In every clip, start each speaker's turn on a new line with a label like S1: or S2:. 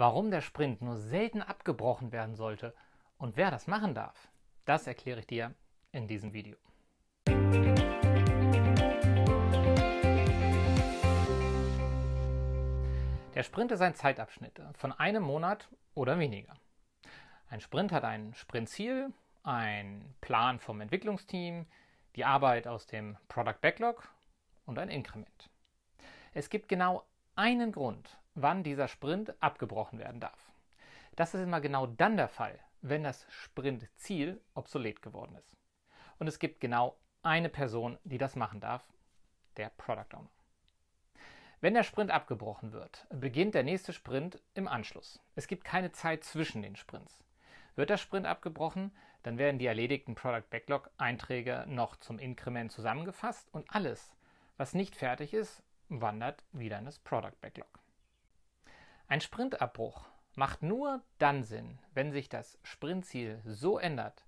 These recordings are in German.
S1: Warum der Sprint nur selten abgebrochen werden sollte und wer das machen darf, das erkläre ich dir in diesem Video. Der Sprint ist ein Zeitabschnitt von einem Monat oder weniger. Ein Sprint hat ein Sprintziel, einen Plan vom Entwicklungsteam, die Arbeit aus dem Product Backlog und ein Inkrement. Es gibt genau einen Grund, wann dieser Sprint abgebrochen werden darf. Das ist immer genau dann der Fall, wenn das Sprintziel obsolet geworden ist. Und es gibt genau eine Person, die das machen darf, der Product Owner. Wenn der Sprint abgebrochen wird, beginnt der nächste Sprint im Anschluss. Es gibt keine Zeit zwischen den Sprints. Wird der Sprint abgebrochen, dann werden die erledigten Product Backlog Einträge noch zum Inkrement zusammengefasst und alles, was nicht fertig ist, wandert wieder in das Product Backlog. Ein Sprintabbruch macht nur dann Sinn, wenn sich das Sprintziel so ändert,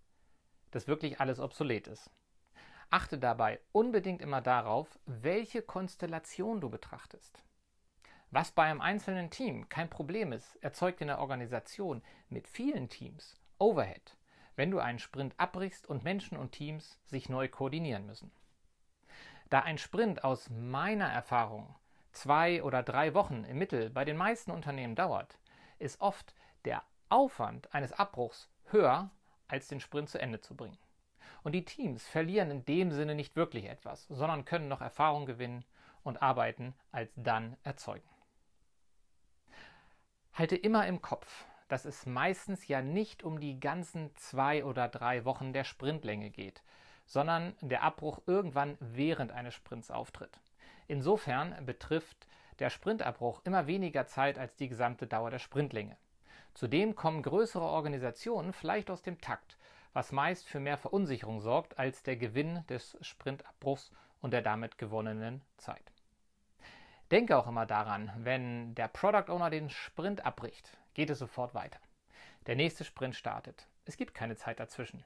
S1: dass wirklich alles obsolet ist. Achte dabei unbedingt immer darauf, welche Konstellation du betrachtest. Was bei einem einzelnen Team kein Problem ist, erzeugt in der Organisation mit vielen Teams Overhead, wenn du einen Sprint abbrichst und Menschen und Teams sich neu koordinieren müssen. Da ein Sprint aus meiner Erfahrung zwei oder drei Wochen im Mittel bei den meisten Unternehmen dauert, ist oft der Aufwand eines Abbruchs höher, als den Sprint zu Ende zu bringen. Und die Teams verlieren in dem Sinne nicht wirklich etwas, sondern können noch Erfahrung gewinnen und Arbeiten als dann erzeugen. Halte immer im Kopf, dass es meistens ja nicht um die ganzen zwei oder drei Wochen der Sprintlänge geht, sondern der Abbruch irgendwann während eines Sprints auftritt. Insofern betrifft der Sprintabbruch immer weniger Zeit als die gesamte Dauer der Sprintlänge. Zudem kommen größere Organisationen vielleicht aus dem Takt, was meist für mehr Verunsicherung sorgt als der Gewinn des Sprintabbruchs und der damit gewonnenen Zeit. Denke auch immer daran, wenn der Product Owner den Sprint abbricht, geht es sofort weiter. Der nächste Sprint startet. Es gibt keine Zeit dazwischen.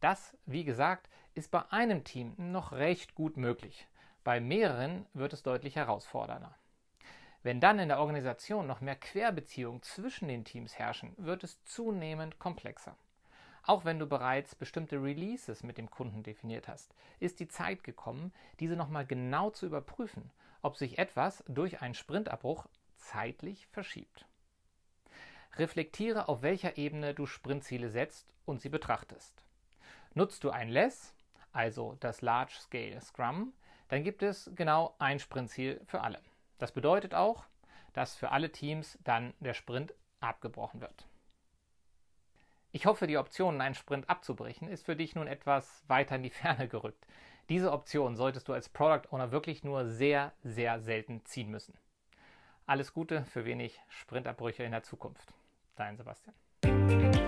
S1: Das, wie gesagt, ist bei einem Team noch recht gut möglich. Bei mehreren wird es deutlich herausfordernder. Wenn dann in der Organisation noch mehr Querbeziehungen zwischen den Teams herrschen, wird es zunehmend komplexer. Auch wenn du bereits bestimmte Releases mit dem Kunden definiert hast, ist die Zeit gekommen, diese nochmal genau zu überprüfen, ob sich etwas durch einen Sprintabbruch zeitlich verschiebt. Reflektiere, auf welcher Ebene du Sprintziele setzt und sie betrachtest. Nutzt du ein Less, also das Large Scale Scrum, dann gibt es genau ein Sprintziel für alle. Das bedeutet auch, dass für alle Teams dann der Sprint abgebrochen wird. Ich hoffe, die Option, einen Sprint abzubrechen, ist für dich nun etwas weiter in die Ferne gerückt. Diese Option solltest du als Product Owner wirklich nur sehr, sehr selten ziehen müssen. Alles Gute für wenig Sprintabbrüche in der Zukunft. Dein Sebastian.